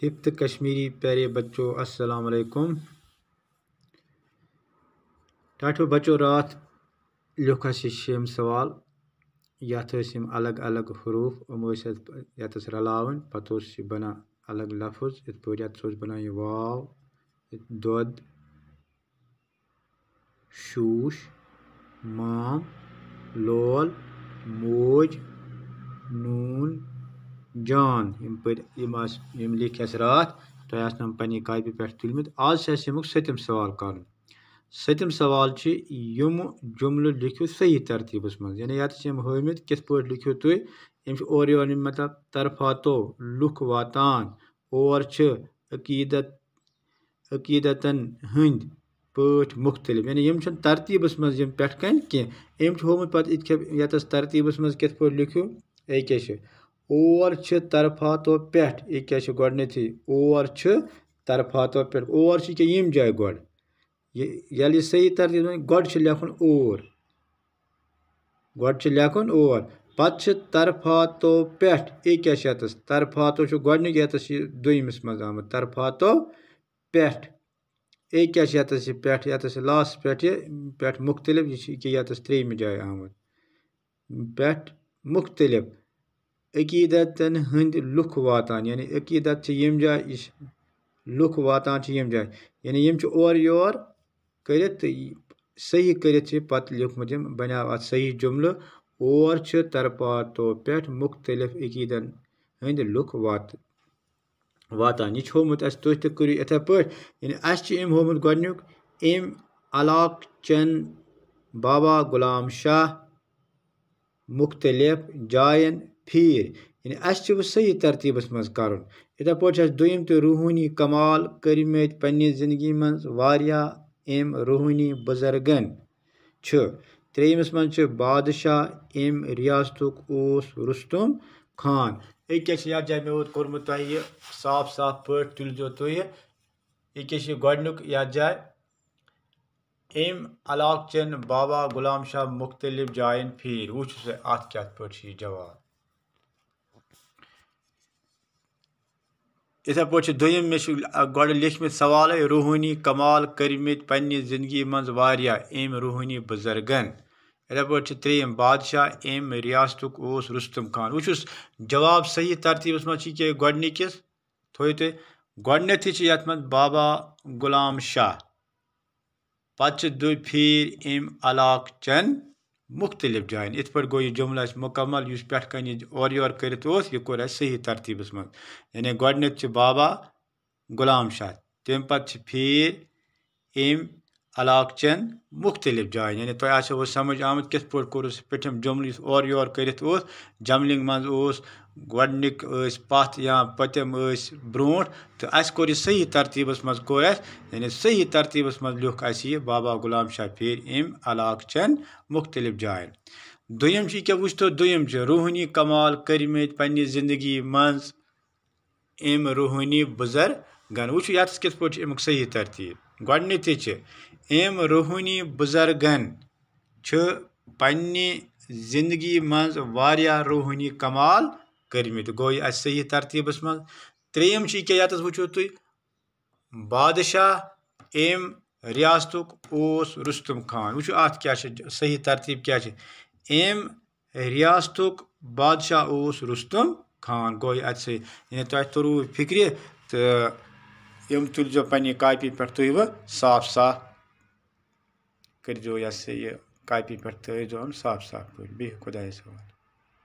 fifth Kashmiri प्यारे बच्चों अस्सलाम वालेकुम टाठो बच्चों रात लिख शेम सवाल यथ तो अलग अलग हरूफ हम यत रलावन पत बना अलग लफज इत पे बना यह वाव दोद शूश माम लोल मोज नून جان یِم پٔر یِم آسہِ یِم لیٖکھۍ اَسہِ راتھ تۄہہِ آسنَم پنٛنہِ کاپی پٮ۪ٹھ تُلۍمٕتۍ آز چھِ اَسہِ ییٚمیُک سٔتِم سوال کَرُن سٔتِم سوال چھِ یِم جُملہٕ لیٖکھِو صحیح ترتیٖبَس منٛز یعنی یَتھ چھِ یِم ہٲومٕتۍ کِتھ پٲٹھۍ لیٖکھِو تُہۍ یِم چھِ اورٕ یورٕ مطلب طرفاتو لُکھ واتان اور چھِ عقیٖدت عقیٖدَتَن ہٕنٛدۍ پٲٹھۍ مُختلِف یعنی یِم چھِنہٕ ترتیٖبَس منٛز یِم پٮ۪ٹھ کَنہِ کینٛہہ أمۍ چھُ ہومُت پَتہٕ یِتھ کٔنۍ یَتَس ترتیٖبَس منٛز کِتھ پٲٹھۍ لیٖکھِو أکیٛاہ چھِ اور چھِ طرفاتو پٮ۪ٹھ یہِ کیٛاہ چھِ گۄڈٕنٮ۪تھٕے اور چھِ طرفاتو پٮ۪ٹھ اور چھِ ییٚکیٛاہ ییٚمہِ جایہِ گۄڈٕ یہِ ییٚلہِ یہِ صحیح ترتیٖب گۄڈٕ چھِ لیکھُن اور گۄڈٕ چھِ لیکھُن اور پَتہٕ چھِ طرفاتو پٮ۪ٹھ یہِ کیٛاہ چھِ یَتَس طرفاتو چھُ گۄڈٕنیُک یَتَس یہِ دوٚیمِس منٛز آمُت طرفاتو پٮ۪ٹھ یہِ کیٛاہ چھِ یَتَس یہِ پٮ۪ٹھ یَتَس یہِ لاسٹ پٮ۪ٹھ یہِ پٮ۪ٹھ مُختلف یہِ چھِ ییٚکیٛاہ یَتَس ترٛیٚیِمہِ جایہِ آمُت پٮ۪ٹھ مُختلف عقیٖدتَن ہٕنٛدۍ لُکھ واتان یعنی عقیٖدت چھِ ییٚمہِ جایہِ یہِ چھِ لُکھ واتان چھِ ییٚمہِ جایہِ یعنی یِم چھِ اورٕ یور کٔرِتھ تہٕ صحیح کٔرِتھ چھِ پَتہٕ لیوٚکھمُت یِم بَنیٛاو اَتھ صحیح جُملہٕ اور چھِ ترپاتو پٮ۪ٹھ مُختلِف عقیٖدَن ہٕنٛدۍ لُکھ واتہٕ واتان یہِ چھُ ہومُت اَسہِ تُہۍ تہِ کٔرِو یِتھَے پٲٹھۍ یعنی اَسہِ چھِ أمۍ ہومُت گۄڈنیُک أمۍ علاقہٕ چٮ۪ن بابا غلام شاہ مُختلِف جایَن پھیٖر یعنی اَسہِ چھُ وۄنۍ صحیح ترتیٖبَس منٛز کَرُن یِتھَے پٲٹھۍ چھِ اَسہِ دوٚیِم تہِ روٗحٲنی کمال کٔرۍمٕتۍ پنٛنہِ زندگی منٛز واریاہ أمۍ روٗحٲنی بُزرگَن چھِ ترٛیٚیِمِس منٛز چھِ بادشاہ أمۍ رِیاستُک اوس رُستُم خان أکیٛاہ چھِ یَتھ جایہِ مےٚ اوت کوٚرمُت تۄہہِ یہِ صاف صاف پٲٹھۍ تُلۍزیو تُہۍ أکیٛاہ چھِ گۄڈٕنیُک یَتھ جایہِ أمۍ علاقہٕ چٮ۪ن بابا غلام شاہ مختلف جایَن پھیٖرۍ وٕچھ سُہ اَتھ کِتھ پٲٹھۍ چھِ یہِ جواب یِتھٕے پٲٹھۍ چھِ دوٚیِم مےٚ چھِ گۄڈٕ لیٖکھمٕتۍ سوالے روٗحٲنی کمال کٔرۍمٕتۍ پنٛنہِ زندگی منٛز واریاہ أمۍ روٗحٲنی بُزرگَن یِتھٕے پٲٹھۍ چھِ ترٛیٚیِم بادشاہ أمۍ رِیاستُک اوس رُستُم خان وۄنۍ چھُس جواب صحیح ترتیٖبَس منٛز چھِ کہِ گۄڈٕنِکِس تھٲیِو تُہۍ گۄڈٕنٮ۪تھٕے چھِ یَتھ منٛز بابا غلام شاہ پَتہٕ چھِ دُ پھیٖرۍ أمۍ علاقہٕ چَن मुख्तलिफ जान इत पे गो यह जुमला मुकम्मल इस पे कन और योर करित यह सही तरतीबस मज यानी गोडनित बाबा गुलाम शाह तम पीर एम علاقہٕ چٮ۪ن مُختلِف جایَن یعنی تۄہہِ آسیوٕ سَمٕجھ آمُت کِتھ پٲٹھۍ کوٚر اَسہِ پیٚٹھِم جُملہٕ یُس اورٕ یور کٔرِتھ اوس جَملِنٛگ منٛز اوس گۄڈٕنِکۍ ٲسۍ پَتھ یا پٔتِم ٲسۍ برٛونٛٹھ تہٕ اَسہِ کوٚر یہِ صحیح ترتیٖبَس منٛز کوٚر اَسہِ یعنی صحیح ترتیٖبَس منٛز لیوٚکھ اَسہِ یہِ بابا غلام شاہ پیٖر أمۍ علاقہٕ چٮ۪ن مُختلِف جایَن دوٚیِم چھِ ییٚکیٛاہ وٕچھتو دوٚیِم چھِ روٗحٲنی کمال کٔرۍمٕتۍ پنٛنہِ زندگی منٛز أمۍ روٗحٲنی بُزرگَن وٕچھو یَتَس کِتھ پٲٹھۍ چھِ اَمیُک صحیح ترتیٖب गोडनेत एम रूहूनी बुजर्गन पिंदगी मा रूहूनी कमाल करम गो सही तरतीबस मे त्रेम से क्या यात वो तुम बादशाह एम रियासत रुस्तुम खान वो अत क्या सही तरतीब क्या एम रियासत बादशाह रुस्तुम खान गो अत सही तुरू फिक्र तो यम तुलजो पन्ने कापी पे तुव साफ साफ करजो यह यह कापी पे तुव साफ साफ पे खुदा सवाल